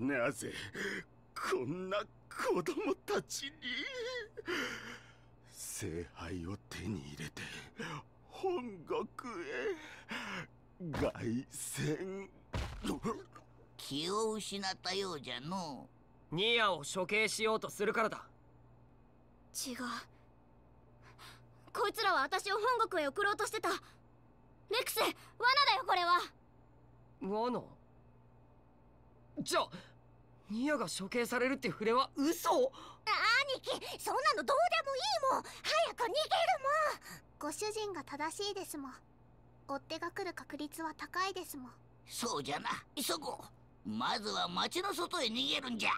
なぜこんな子供たちに聖杯を手に入れて本国へ凱旋気を失ったようじゃのニアを処刑しようとするからだ違うこいつらは私を本国へ送ろうとしてたレクセ罠だよこれは罠じゃあニアが処刑されるって触れは嘘兄貴そんなのどうでもいいもん早く逃げるもんご主人が正しいですもん追っ手が来る確率は高いですもんそうじゃな急ごうまずは町の外へ逃げるんじゃ